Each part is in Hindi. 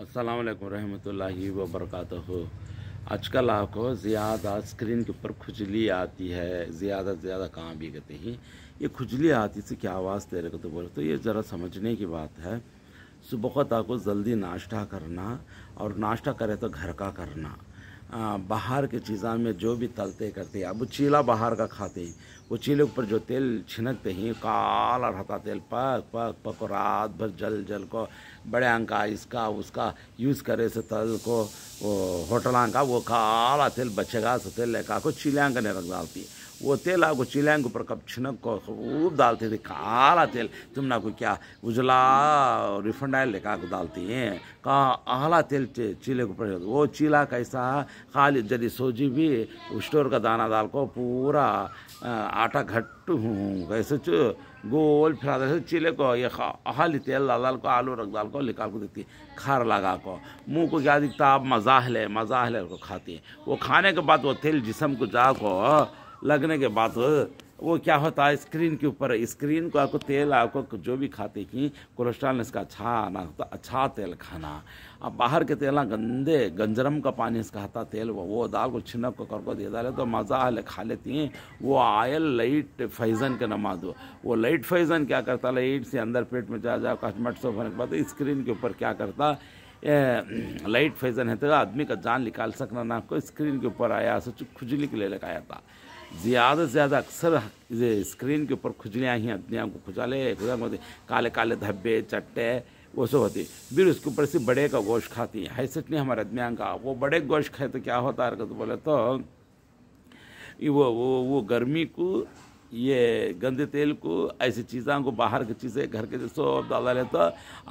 असलकम वरहि वरक आजकल आपको ज़्यादा स्क्रीन के ऊपर खुजली आती है ज़्यादा से ज़्यादा काम भी कहते हैं ये खुजली आती से क्या आवाज़ तेरे को तो बोले तो ये ज़रा समझने की बात है सुबह तो आपको जल्दी नाश्ता करना और नाश्ता करे तो घर का करना बाहर की चीज़ा में जो भी तलते करते अब चीला बाहर का खाते हैं वो चीले ऊपर जो तेल छिनकते हैं काला रहता तेल पक पक पक रात भर जल जल को बड़े अंका इसका उसका यूज़ करे से तल को वो होटल का वो काला तेल बचेगा से तो तेल लेकर को चीले अंका ने रख डालती है वो तेल आपको चिलैंग ऊपर कब छिनक को खूब डालते थे काला तेल तुम ना को क्या उजला रिफंड आयल लेकर आपको डालती हैं का आला तेल चीले के ऊपर वो चीला कैसा खाली जदि सोजी भी स्टोर का दाना डाल को पूरा आटा घट्ट हूँ कैसे गोल फिरा दे चीले को ये खाली तेल डाल दाल को आलू रख डाल को निकाल को देखती खार लगा को मुंह को क्या दिखता आप मजा ले मजा को खाती है वो खाने के बाद वो तेल जिसम को जा को लगने के बाद वो क्या होता है स्क्रीन के ऊपर स्क्रीन को आपको तेल आपको जो भी खाते कि कोलेस्ट्रॉल इसका अच्छा आना होता अच्छा तेल खाना अब बाहर के तेल गंदे गंजरम का पानी इसका आता तेल वो वो दाल को छिनक को करको दे डाले तो मज़ा आले खा लेती हैं वो आयल लाइट फैज़न के नमाज हो वो लाइट फैज़न क्या करता लाइट से अंदर पेट में जा जाओ कस्टमर से भरने के बाद स्क्रीन के ऊपर क्या करता लाइट फैज़न है तो आदमी का जान निकाल सकना ना आपको स्क्रीन के ऊपर आया सोच खुजली के ले लगाया था ज़्यादा से ज़्यादा अक्सर स्क्रीन के ऊपर खुजलियाँ ही अपने आप को खुजाले खुजा होते काले काले धब्बे चट्टे वो सब होती फिर उसके ऊपर से बड़े का गोश्त खाती है हैसट नहीं हमारे आदमियाँ का वो बड़े गोश्त खाए तो क्या होता है तो बोले तो वो वो वो गर्मी को ये गंदे तेल को ऐसी चीज़ों को बाहर की चीज़ें घर के सब डाला लेता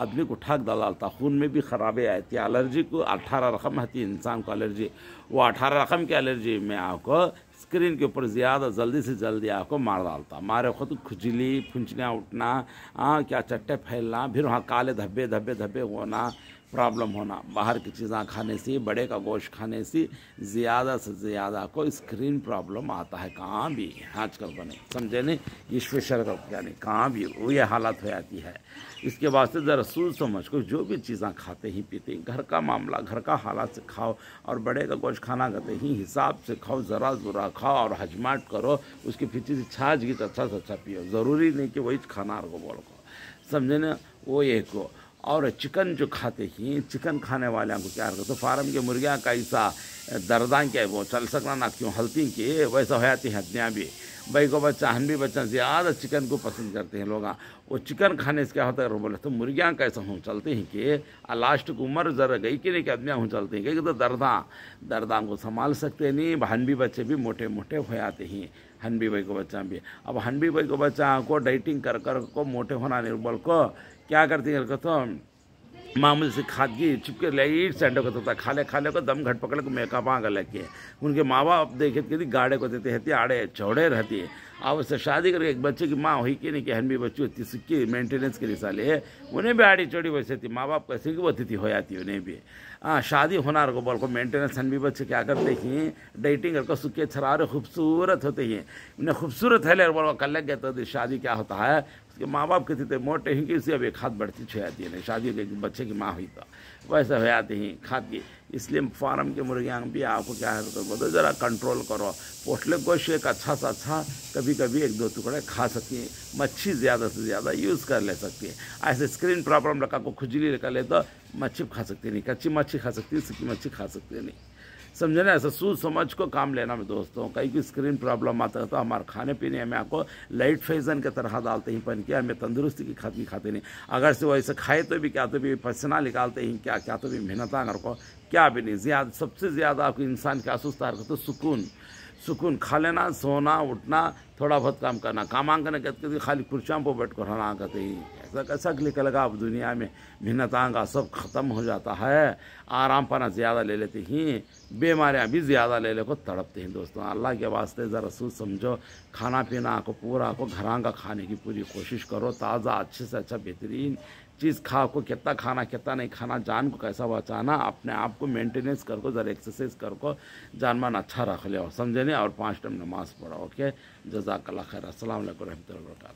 आदमी को ठाक डाला लेता खून में भी खराबे आती है एलर्जी को अठारह रकम आती है इंसान को एलर्जी वो अठारह रकम की एलर्जी में आपको स्क्रीन के ऊपर ज़्यादा जल्दी से जल्दी आपको मार डालता मारे खुद खुजली फुंचना उठना आ, हाँ, क्या चट्टे फैलना फिर वहाँ काले धब्बे धब्बे धब्बे होना प्रॉब्लम होना बाहर की चीज़ें खाने से बड़े का गोश्त खाने से ज़्यादा से ज़्यादा को स्क्रीन प्रॉब्लम आता है कहाँ भी आजकल बने समझे नहीं ये स्पेशल यानी कहाँ भी वो ये हालत हो जाती है इसके वास्ते ज़रा सोच समझ को जो भी चीज़ें खाते ही पीते घर का मामला घर का हालात से खाओ और बड़े का गोश्त खाना करते ही हिसाब से खाओ ज़रा ज़रा खाओ और हजमाट करो उसकी पीछे से छाछ गीत अच्छा से अच्छा पियो ज़रूरी नहीं कि वही खाना को गोबर को समझे ना वो एक को और चिकन जो खाते हैं चिकन खाने वाले को क्या करते तो फार्म के मुर्गियाँ का ऐसा दर्दा के वो चल सकना ना क्यों हल्ती के वैसा हो जाती है हद्दियाँ भी भाई को बच्चा हम भी बच्चा ज़्यादा चिकन को पसंद करते हैं लोग वो चिकन खाने से क्या होता है बोले तो मुर्गियाँ कैसा हूँ चलते हैं कि लास्ट को उम्र जरा गई कि नहीं कि आदमियाँ हूँ चलते हैं कहीं तो दर्दा दर्दा को संभाल सकते नहीं भी बच्चे भी मोटे मोटे हो जाते हैं हनबी भाई को बच्चा भी अब हनबी भाई को बच्चा को डाइटिंग कर कर को मोटे होना निर्बल को क्या करती है तो मामूल से खादगी चिपके ले ईट सेंडो को तोता खाले खाले को दम घट पकड़ को मेका पाँग के उनके माँ बाप देखे कि गाड़े को देते रहती आड़े चौड़े रहती है अब उससे शादी करके एक बच्चे की माँ हुई कि नहीं कि हम भी बच्चों होती सिक्की मेंटेनेंस के लिए साले उन्हें भी आड़ी चौड़ी वैसे थी माँ बाप कैसे की वो अतिथि हो जाती उन्हें भी हाँ शादी होना रखो बोल को मेंटेनेंस हम भी बच्चे क्या करते हैं डेटिंग करके सुक्के छरारे खूबसूरत होते हैं उन्हें खूबसूरत है लेकिन बोलो कल गए तो शादी क्या होता है उसके माँ बाप के थे मोटे हैं कि इसे अब एक हाथ बढ़ती छुआती है नहीं शादी के बच्चे की माँ हुई तो वैसे वैसा हैं खाद खाती इसलिए फार्म के मुर्गियाँ भी आपको क्या है तो बोलो ज़रा कंट्रोल करो पोटले गोश्त एक अच्छा सा अच्छा कभी कभी एक दो टुकड़े खा सकती हैं मच्छी ज़्यादा से ज़्यादा यूज़ कर ले सकती है ऐसे स्क्रीन प्रॉब्लम रखा को खुजली रखा ले तो मच्छी खा सकती नहीं कच्ची मच्छी खा सकती सूखी मच्छी खा सकती नहीं समझे ना ऐसा सोच समझ को काम लेना में दोस्तों कहीं की स्क्रीन प्रॉब्लम आता है तो हमारे खाने पीने में आपको लाइट फैजन के तरह डालते हैं पहन के हमें तंदुरुस्ती की खाती खाते नहीं अगर से वैसे खाए तो भी क्या तो भी पसीना निकालते हैं क्या क्या तो भी मेहनत अगर को क्या भी नहीं ज़्यादा सबसे ज़्यादा आपको इंसान की असुस्ता हरकत तो सुकून सुकून खा लेना सोना उठना थोड़ा बहुत काम करना कामांकन कहते थे खाली कुर्सियों पर बैठ कर हरा करते ही ऐसा कैसा क्लिक लगा आप दुनिया में आंगा सब ख़त्म हो जाता है आराम पाना ज़्यादा ले लेते हैं बीमारियाँ भी ज़्यादा ले ले को तड़पते हैं दोस्तों अल्लाह के वास्ते ज़रा सोच समझो खाना पीना को पूरा को घरांगा खाने की पूरी कोशिश करो ताज़ा अच्छे से अच्छा बेहतरीन चीज़ खाओ को कितना खाना कितना नहीं खाना जान को कैसा बचाना अपने आप को मेंटेनेंस कर को ज़रा एक्सरसाइज कर को जान मान अच्छा रख लिया समझे नहीं और पाँच टाइम नमाज पढ़ो ओके जजाकल्ला खैर असल वरह